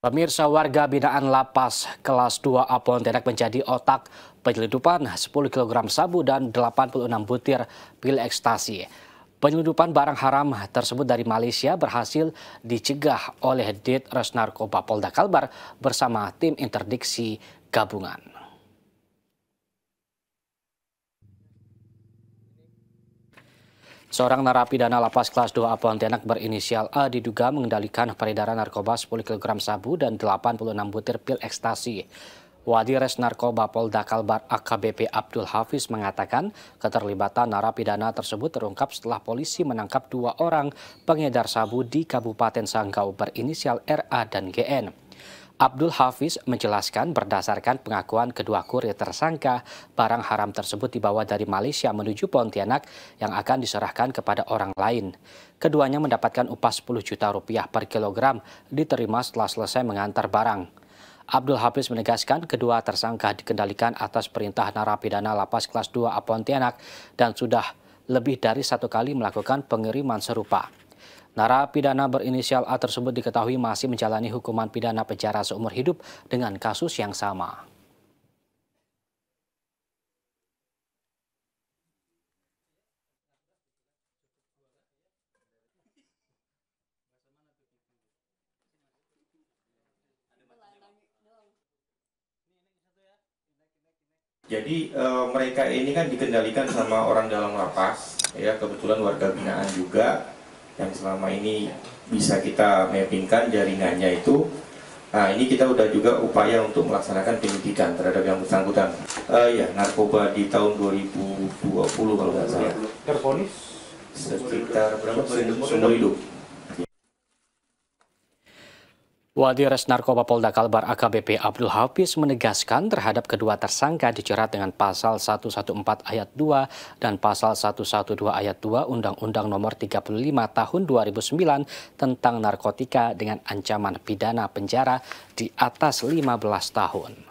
Pemirsa warga binaan lapas kelas 2 Apolon Tenak menjadi otak penyelundupan 10 kg sabu dan 86 butir pil ekstasi. Penyelundupan barang haram tersebut dari Malaysia berhasil dicegah oleh Dit Resnarkoba Polda Kalbar bersama tim interdiksi gabungan. Seorang narapidana lapas kelas 2 A Pontianak berinisial A diduga mengendalikan peredaran narkoba 10 kg sabu dan 86 butir pil ekstasi. Wadires Narkoba Polda Kalbar AKBP Abdul Hafiz mengatakan keterlibatan narapidana tersebut terungkap setelah polisi menangkap dua orang pengedar sabu di Kabupaten Sanggau berinisial RA dan GN. Abdul Hafiz menjelaskan berdasarkan pengakuan kedua kurir tersangka, barang haram tersebut dibawa dari Malaysia menuju Pontianak yang akan diserahkan kepada orang lain. Keduanya mendapatkan upah 10 juta rupiah per kilogram diterima setelah selesai mengantar barang. Abdul Hafiz menegaskan kedua tersangka dikendalikan atas perintah narapidana lapas kelas 2 Pontianak dan sudah lebih dari satu kali melakukan pengiriman serupa. Narapidana berinisial A tersebut diketahui masih menjalani hukuman pidana penjara seumur hidup dengan kasus yang sama. Jadi e, mereka ini kan dikendalikan sama orang dalam lapas, ya kebetulan warga binaan juga yang selama ini bisa kita mappingkan jaringannya itu Nah ini kita udah juga upaya untuk melaksanakan penyidikan terhadap yang bersangkutan. Uh, ya narkoba di tahun 2020 kalau nggak salah. Terponis sekitar berapa Seumur hidup? Wadires Narkoba Polda Kalbar AKBP Abdul Hafiz menegaskan terhadap kedua tersangka dijerat dengan pasal 114 ayat 2 dan pasal 112 ayat 2 Undang-Undang Nomor 35 Tahun 2009 tentang narkotika dengan ancaman pidana penjara di atas 15 tahun.